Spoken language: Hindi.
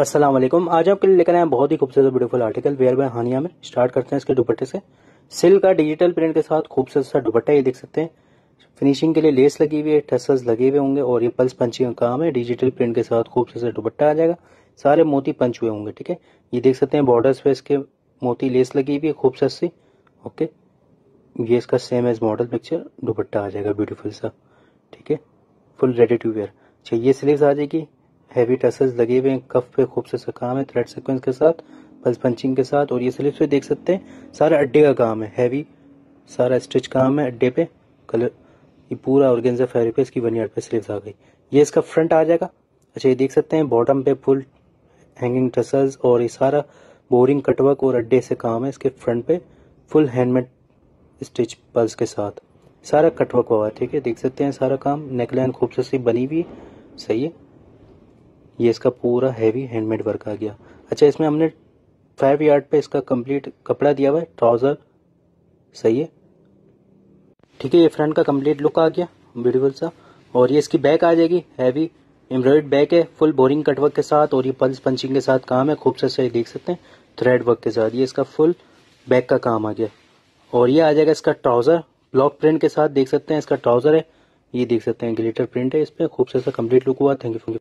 अस्सलाम वालेकुम आज आपके लिए लेकर आए बहुत ही खूबसूरत beautiful article wear by Hania में स्टार्ट करते हैं इसके दुपट्टे से सिल्क का डिजिटल प्रिंट के साथ खूबसूरत सा दुपट्टा ये देख सकते हैं फिनिशिंग के लिए लेस लगी हुई है टसल्स लगे हुए होंगे और ये पल्स पंची का काम है डिजिटल प्रिंट के साथ खूबसूरत सा दुपट्टा आ जाएगा सारे मोती पंच हुए होंगे ठीक है ये देख सकते हैं बॉर्डर्स पे इसके मोती लेस लगी हुई है खूबसूरत सी ओके ये इसका same as model picture dupatta आ जाएगा ब्यूटीफुल सा ठीक है फुल रेडी टू वेयर अच्छा ये सिलेक्स आ जाएगी हैवी टसल्स लगे हुए हैं कफ पे खूब से काम है थ्रेड सिक्वेंस के साथ पल्स पंचिंग के साथ और ये स्लिप्स पे देख सकते हैं सारा अड्डे का काम है हैवी सारा स्टिच काम है अड्डे पे कलर ये पूरा ऑर्गेन्जा फैब्रिक पे इसकी वन यार्ड पे आ गई ये इसका फ्रंट आ जाएगा अच्छा ये देख सकते हैं बॉटम पे फुल हैंगिंग टसल्स और ये सारा बोरिंग कटवर्क और अड्डे से काम है इसके फ्रंट पे फुल हैंडमेड स्टिच पल्स के साथ सारा कटवर्क हुआ है ठीक है देख सकते हैं सारा काम नेकलाइन खूबसूरती बनी हुई सही है ये इसका पूरा हैवी हैंडमेड वर्क आ गया अच्छा इसमें हमने फाइव यार्ड पे इसका कंप्लीट कपड़ा दिया हुआ है ट्राउज़र सही है ठीक है ये फ्रंट का कंप्लीट लुक आ गया ब्यूटीफुल सा और ये इसकी बैक आ जाएगी हैवी एम्ब्रॉयड बैक है फुल बोरिंग कटवर्क के साथ और ये पल्स पंचिंग के साथ काम है खूब से देख सकते हैं थ्रेड वर्क के साथ ये इसका फुल बैक का काम आ गया और ये आ जाएगा इसका ट्राउज़र ब्लॉक प्रिंट के साथ देख सकते हैं इसका ट्राउज़र है ये देख सकते हैं ग्लिटर प्रिंट है इस पर खूब से कंप्लीट लुक हुआ थैंक यू